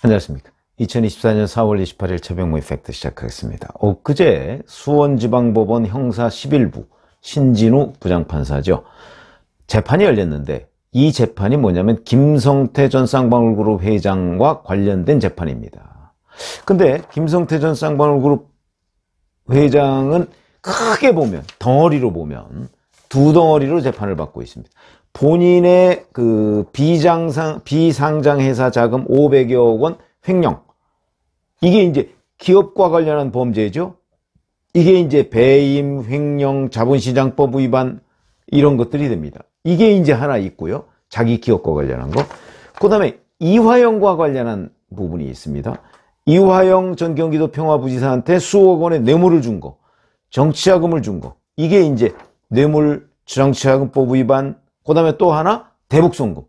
안녕하십니까. 2024년 4월 28일 최병무 이펙트 시작하겠습니다. 엊그제 수원지방법원 형사 11부 신진우 부장판사죠. 재판이 열렸는데 이 재판이 뭐냐면 김성태 전 쌍방울그룹 회장과 관련된 재판입니다. 근데 김성태 전 쌍방울그룹 회장은 크게 보면 덩어리로 보면 두 덩어리로 재판을 받고 있습니다. 본인의 그 비장상, 비상장 회사 자금 500여억 원 횡령. 이게 이제 기업과 관련한 범죄죠. 이게 이제 배임, 횡령, 자본시장법 위반 이런 것들이 됩니다. 이게 이제 하나 있고요. 자기 기업과 관련한 거. 그 다음에 이화영과 관련한 부분이 있습니다. 이화영 전 경기도 평화부지사한테 수억 원의 뇌물을 준 거, 정치자금을 준 거. 이게 이제 뇌물 정치자금법 위반, 그 다음에 또 하나 대북송금.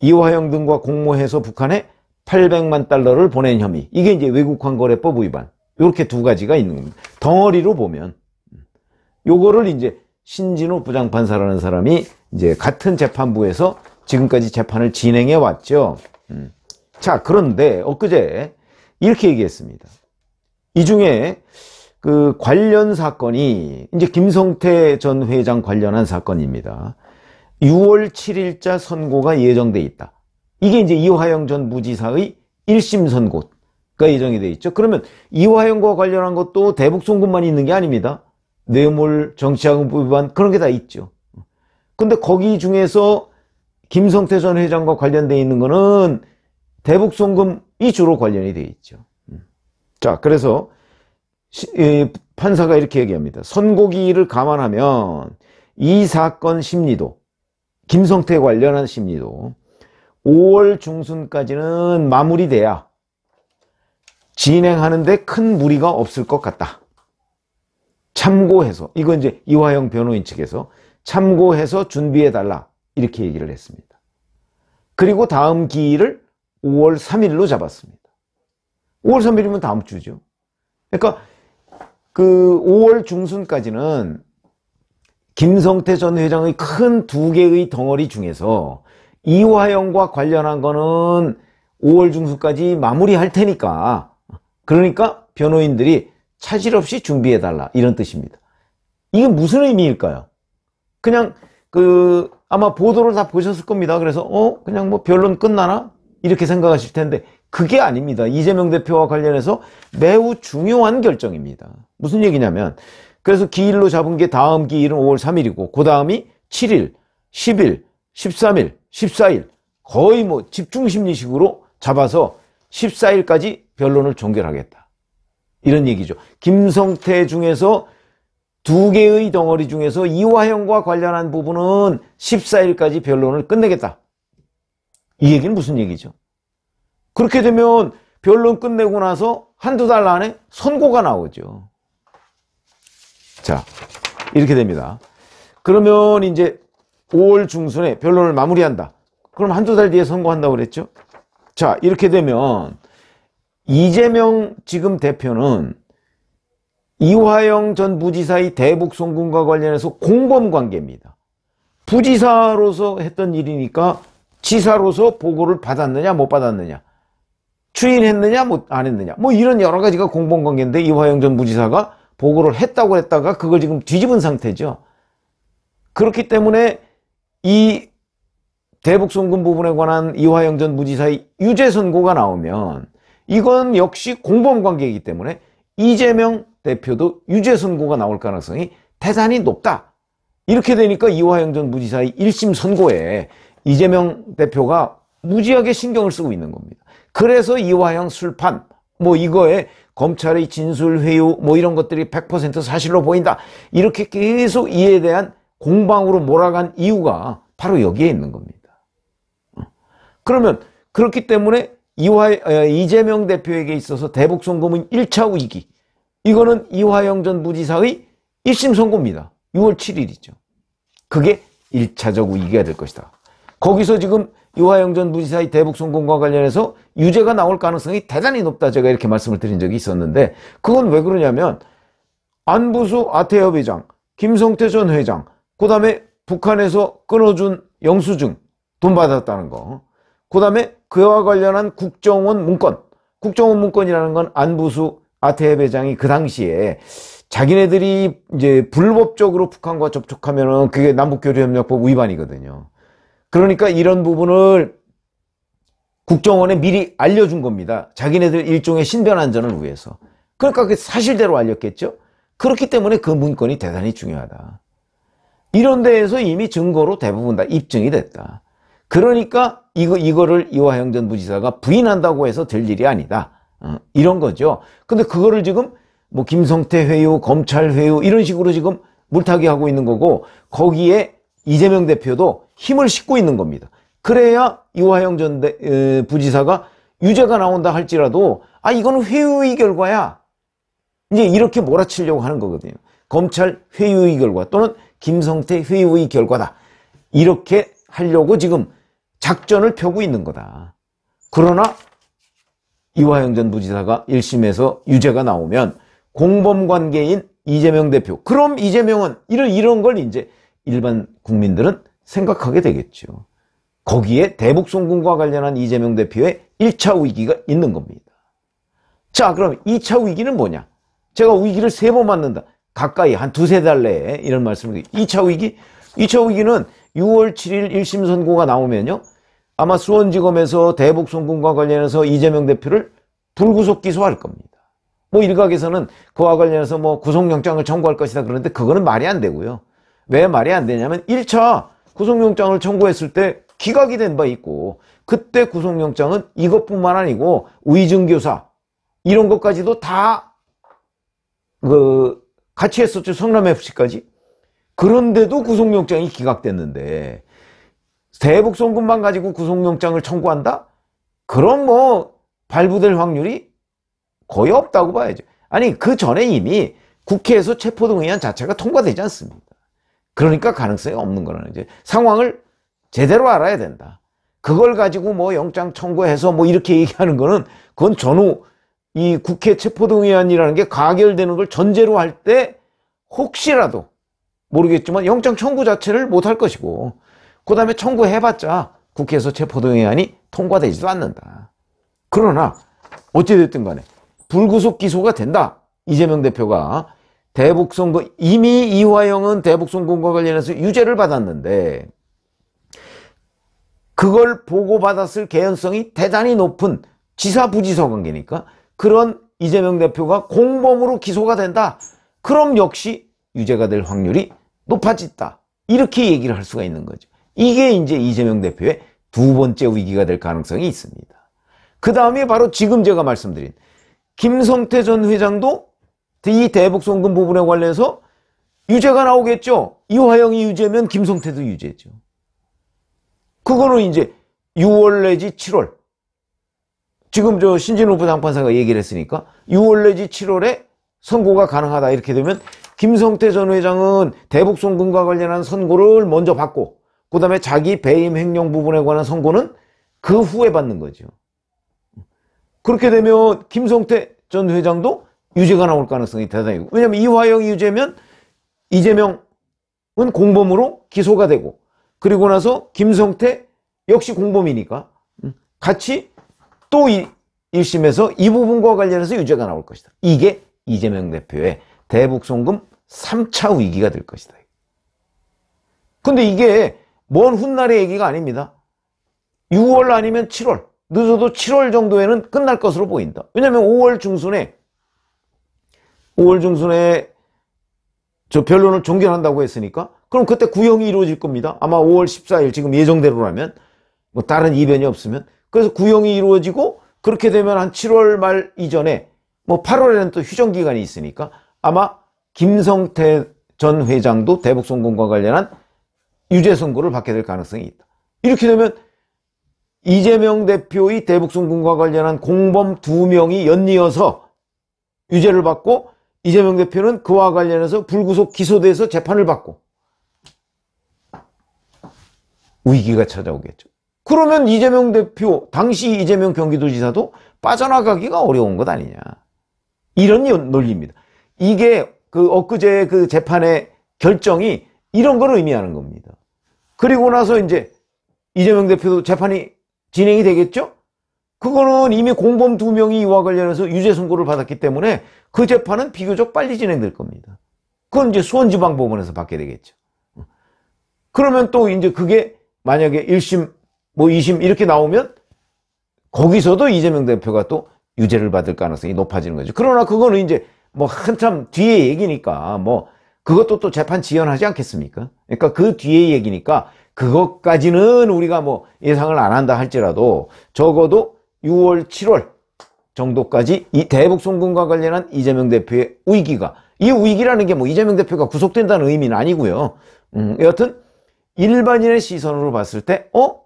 이화영 등과 공모해서 북한에 800만 달러를 보낸 혐의. 이게 이제 외국환거래법 위반. 이렇게 두 가지가 있는 겁니다. 덩어리로 보면 요거를 이제 신진호 부장판사라는 사람이 이제 같은 재판부에서 지금까지 재판을 진행해 왔죠. 음. 자, 그런데 엊그제 이렇게 얘기했습니다. 이 중에 그 관련 사건이 이제 김성태 전 회장 관련한 사건입니다. 6월 7일자 선고가 예정돼 있다. 이게 이제 이화영 전 무지사의 1심 선고가 예정이 돼 있죠. 그러면 이화영과 관련한 것도 대북 송금만 있는 게 아닙니다. 뇌물, 정치자금법 위반 그런 게 다 있죠. 근데 거기 중에서 김성태 전 회장과 관련돼 있는 거는 대북 송금이 주로 관련이 돼 있죠. 자, 그래서 예, 판사가 이렇게 얘기합니다. 선고기일을 감안하면 이 사건 심리도 김성태 관련한 심리도 5월 중순까지는 마무리돼야 진행하는데 큰 무리가 없을 것 같다. 참고해서 이건 이제 이화영 변호인 측에서 참고해서 준비해달라 이렇게 얘기를 했습니다. 그리고 다음 기일을 5월 3일로 잡았습니다. 5월 3일이면 다음 주죠. 그러니까 그 5월 중순까지는 김성태 전 회장의 큰 두 개의 덩어리 중에서 이화영과 관련한 거는 5월 중순까지 마무리할 테니까 그러니까 변호인들이 차질 없이 준비해달라 이런 뜻입니다. 이게 무슨 의미일까요? 그냥 그 아마 보도를 다 보셨을 겁니다. 그래서 어 그냥 뭐 변론 끝나나 이렇게 생각하실 텐데 그게 아닙니다. 이재명 대표와 관련해서 매우 중요한 결정입니다. 무슨 얘기냐면 그래서 기일로 잡은 게 다음 기일은 5월 3일이고 그 다음이 7일, 10일, 13일, 14일 거의 뭐 집중심리식으로 잡아서 14일까지 변론을 종결하겠다. 이런 얘기죠. 김성태 중에서 두 개의 덩어리 중에서 이화영과 관련한 부분은 14일까지 변론을 끝내겠다. 이 얘기는 무슨 얘기죠? 그렇게 되면 변론 끝내고 나서 한두 달 안에 선고가 나오죠. 자, 이렇게 됩니다. 그러면 이제 5월 중순에 변론을 마무리한다. 그럼 한두 달 뒤에 선거한다고 그랬죠? 자, 이렇게 되면 이재명 지금 대표는 이화영 전 부지사의 대북 송금과 관련해서 공범 관계입니다. 부지사로서 했던 일이니까 지사로서 보고를 받았느냐 못 받았느냐 추인했느냐 못안 했느냐 뭐 이런 여러 가지가 공범 관계인데 이화영 전 부지사가 보고를 했다고 했다가 그걸 지금 뒤집은 상태죠. 그렇기 때문에 이 대북송금 부분에 관한 이화영 전 무지사의 유죄 선고가 나오면 이건 역시 공범관계이기 때문에 이재명 대표도 유죄 선고가 나올 가능성이 대단히 높다. 이렇게 되니까 이화영 전 무지사의 1심 선고에 이재명 대표가 무지하게 신경을 쓰고 있는 겁니다. 그래서 이화영 술판 뭐 이거에 검찰의 진술 회유 뭐 이런 것들이 100% 사실로 보인다. 이렇게 계속 이에 대한 공방으로 몰아간 이유가 바로 여기에 있는 겁니다. 그러면 그렇기 때문에 이화, 이재명 대표에게 있어서 대북 송금은 1차 위기. 이거는 이화영 전 부지사의 1심 선고입니다. 6월 7일이죠. 그게 1차적 위기가 될 것이다. 거기서 지금 이하영전 부지사의 대북 송금과 관련해서 유죄가 나올 가능성이 대단히 높다 제가 이렇게 말씀을 드린 적이 있었는데 그건 왜 그러냐면 안부수 아태협 회장, 김성태 전 회장, 그 다음에 북한에서 끊어준 영수증 돈 받았다는 거, 그 다음에 그와 관련한 국정원 문건, 국정원 문건이라는 건 안부수 아태협 회장이 그 당시에 자기네들이 이제 불법적으로 북한과 접촉하면은 그게 남북교류협력법 위반이거든요. 그러니까 이런 부분을 국정원에 미리 알려준 겁니다. 자기네들 일종의 신변 안전을 위해서. 그러니까 그 사실대로 알렸겠죠? 그렇기 때문에 그 문건이 대단히 중요하다. 이런 데에서 이미 증거로 대부분 다 입증이 됐다. 그러니까 이거, 이거를 이화영 전 부지사가 부인한다고 해서 될 일이 아니다. 어, 이런 거죠. 근데 그거를 지금 뭐 김성태 회유, 검찰 회유 이런 식으로 지금 물타기 하고 있는 거고 거기에 이재명 대표도 힘을 싣고 있는 겁니다. 그래야 이화영 전 대, 에, 부지사가 유죄가 나온다 할지라도 아 이거는 회유의 결과야. 이제 이렇게 몰아치려고 하는 거거든요. 검찰 회유의 결과 또는 김성태 회유의 결과다. 이렇게 하려고 지금 작전을 펴고 있는 거다. 그러나 이화영 전 부지사가 1심에서 유죄가 나오면 공범관계인 이재명 대표 그럼 이재명은 이런 이런 걸 이제 일반 국민들은 생각하게 되겠죠. 거기에 대북송금과 관련한 이재명 대표의 1차 위기가 있는 겁니다. 자 그럼 2차 위기는 뭐냐? 제가 위기를 세 번 맞는다. 가까이 한 두세 달 내에 이런 말씀을 드립니다. 2차 위기? 2차 위기는 6월 7일 1심 선고가 나오면요. 아마 수원지검에서 대북송금과 관련해서 이재명 대표를 불구속 기소할 겁니다. 뭐 일각에서는 그와 관련해서 뭐 구속영장을 청구할 것이다 그러는데 그거는 말이 안 되고요. 왜 말이 안 되냐면 1차 구속영장을 청구했을 때 기각이 된 바 있고 그때 구속영장은 이것뿐만 아니고 위증교사 이런 것까지도 다그 같이 했었죠 성남FC까지 그런데도 구속영장이 기각됐는데 대북송금만 가지고 구속영장을 청구한다? 그럼 뭐 발부될 확률이 거의 없다고 봐야죠 아니 그 전에 이미 국회에서 체포동의안 자체가 통과되지 않습니다 그러니까 가능성이 없는 거라는 이제 상황을 제대로 알아야 된다. 그걸 가지고 뭐 영장 청구해서 뭐 이렇게 얘기하는 거는 그건 전후 이 국회 체포동의안이라는 게 가결되는 걸 전제로 할 때 혹시라도 모르겠지만 영장 청구 자체를 못할 것이고 그 다음에 청구해봤자 국회에서 체포동의안이 통과되지도 않는다. 그러나 어찌됐든 간에 불구속 기소가 된다. 이재명 대표가 대북송금 이미 이화영은 대북송금과 관련해서 유죄를 받았는데 그걸 보고받았을 개연성이 대단히 높은 지사부지사 관계니까 그런 이재명 대표가 공범으로 기소가 된다. 그럼 역시 유죄가 될 확률이 높아진다. 이렇게 얘기를 할 수가 있는 거죠. 이게 이제 이재명 대표의 두 번째 위기가 될 가능성이 있습니다. 그 다음에 바로 지금 제가 말씀드린 김성태 전 회장도 이 대북송금 부분에 관련해서 유죄가 나오겠죠. 이화영이 유죄면 김성태도 유죄죠. 그거는 이제 6월 내지 7월 지금 저 신진우 부장판사가 얘기를 했으니까 6월 내지 7월에 선고가 가능하다 이렇게 되면 김성태 전 회장은 대북송금과 관련한 선고를 먼저 받고 그 다음에 자기 배임 횡령 부분에 관한 선고는 그 후에 받는 거죠. 그렇게 되면 김성태 전 회장도 유죄가 나올 가능성이 대단히 있고 왜냐면 이화영 유죄면 이재명은 공범으로 기소가 되고 그리고 나서 김성태 역시 공범이니까 음, 같이 또 1심에서 이 부분과 관련해서 유죄가 나올 것이다. 이게 이재명 대표의 대북송금 3차 위기가 될 것이다. 근데 이게 먼 훗날의 얘기가 아닙니다. 6월 아니면 7월, 늦어도 7월 정도에는 끝날 것으로 보인다. 왜냐면 5월 중순에 5월 중순에 저 변론을 종결한다고 했으니까 그럼 그때 구형이 이루어질 겁니다. 아마 5월 14일 지금 예정대로라면 뭐 다른 이변이 없으면 그래서 구형이 이루어지고 그렇게 되면 한 7월 말 이전에 뭐 8월에는 또 휴정기간이 있으니까 아마 김성태 전 회장도 대북송금과 관련한 유죄 선고를 받게 될 가능성이 있다. 이렇게 되면 이재명 대표의 대북송금과 관련한 공범 두명이 연이어서 유죄를 받고 이재명 대표는 그와 관련해서 불구속 기소돼서 재판을 받고 위기가 찾아오겠죠. 그러면 이재명 대표, 당시 이재명 경기도지사도 빠져나가기가 어려운 것 아니냐. 이런 논리입니다. 이게 그 엊그제 그 재판의 결정이 이런 걸 의미하는 겁니다. 그리고 나서 이제 이재명 대표도 재판이 진행이 되겠죠? 그거는 이미 공범 두 명이 이와 관련해서 유죄 선고를 받았기 때문에 그 재판은 비교적 빨리 진행될 겁니다. 그건 이제 수원지방법원에서 받게 되겠죠. 그러면 또 이제 그게 만약에 1심, 뭐 2심 이렇게 나오면 거기서도 이재명 대표가 또 유죄를 받을 가능성이 높아지는 거죠. 그러나 그거는 이제 뭐 한참 뒤의 얘기니까 뭐 그것도 또 재판 지연하지 않겠습니까? 그러니까 그 뒤의 얘기니까 그것까지는 우리가 뭐 예상을 안 한다 할지라도 적어도 6월, 7월 정도까지 이 대북 송금과 관련한 이재명 대표의 위기가이위기라는게 뭐 이재명 대표가 구속된다는 의미는 아니고요. 음, 여하튼 일반인의 시선으로 봤을 때 어?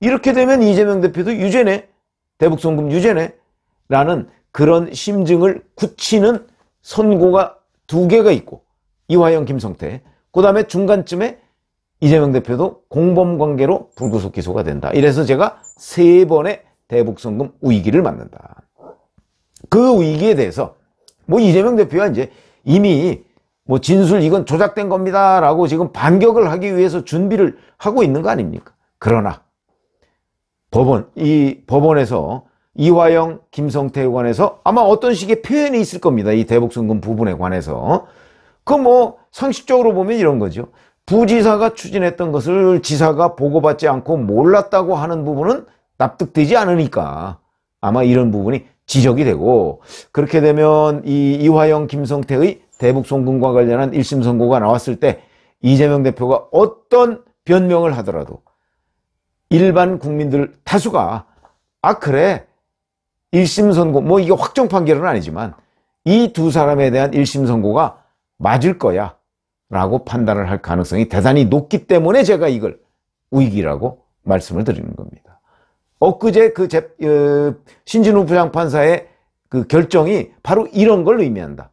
이렇게 되면 이재명 대표도 유죄네. 대북 송금 유죄네. 라는 그런 심증을 굳히는 선고가 두 개가 있고 이화영, 김성태 그 다음에 중간쯤에 이재명 대표도 공범관계로 불구속 기소가 된다. 이래서 제가 세 번의 대북선금 위기를 맞는다. 그 위기에 대해서 뭐 이재명 대표가 이제 이미 뭐 진술 이건 조작된 겁니다라고 지금 반격을 하기 위해서 준비를 하고 있는 거 아닙니까? 그러나 법원 이 법원에서 이화영 김성태의원에서 아마 어떤 식의 표현이 있을 겁니다. 이 대북선금 부분에 관해서 그뭐 상식적으로 보면 이런 거죠. 부지사가 추진했던 것을 지사가 보고받지 않고 몰랐다고 하는 부분은 납득되지 않으니까 아마 이런 부분이 지적이 되고 그렇게 되면 이 이화영 김성태의 대북 송금과 관련한 1심 선고가 나왔을 때 이재명 대표가 어떤 변명을 하더라도 일반 국민들 다수가 아 그래 1심 선고 뭐 이게 확정 판결은 아니지만 이 두 사람에 대한 1심 선고가 맞을 거야 라고 판단을 할 가능성이 대단히 높기 때문에 제가 이걸 우익이라고 말씀을 드리는 겁니다. 엊그제 그 제, 어, 신진우 부장판사의 그 결정이 바로 이런 걸 의미한다.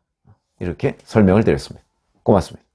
이렇게 설명을 드렸습니다. 고맙습니다.